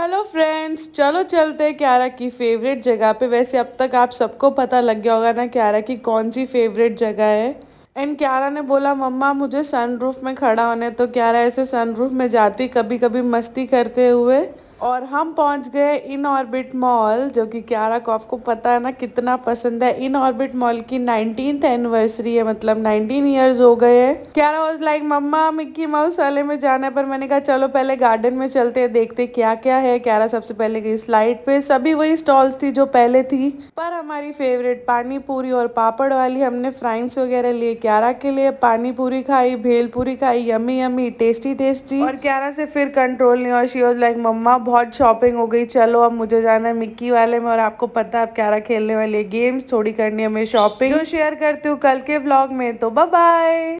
hello friends चलो चलते हैं क्यारा की फेवरेट जगह पे वैसे अब तक आप सबको पता लग गया होगा ना क्यारा की कौन सी फेवरेट जगह है एंड क्यारा ने बोला मम्मा मुझे सनरूफ में खड़ा होने तो क्यारा ऐसे सनरूफ में जाती कभी कभी मस्ती करते हुए और हम पहुंच गए इन ऑर्बिट मॉल जो कि क्यारा को आपको पता है ना कितना पसंद है इन ऑर्बिट मॉल की नाइनटीन एनिवर्सरी है मतलब नाइनटीन इयर्स हो गए है Kiara was like mamma Mickey Mouse वाले में जाना है पर मैंने कहा चलो पहले गार्डन में चलते हैं देखते क्या क्या है क्यारा सबसे पहले गई स्लाइड पे सभी वही स्टॉल्स थी जो पहले थी पर हमारी फेवरेट पानी पूरी और पापड़ वाली हमने फ्राइम्स वगैरह लिए क्यारा के लिए पानी पूरी खाई भेल पूरी खाई यमी यमी टेस्टी टेस्टी और क्यारा से फिर कंट्रोल नहीं और शी वॉज लाइक मम्मा बहुत शॉपिंग हो गई चलो अब मुझे जाना है मिक्की वाले में और आपको पता है आप क्या खेलने वाली है गेम्स थोड़ी करनी है हमें शॉपिंग जो शेयर करती हूँ कल के ब्लॉग में तो बाय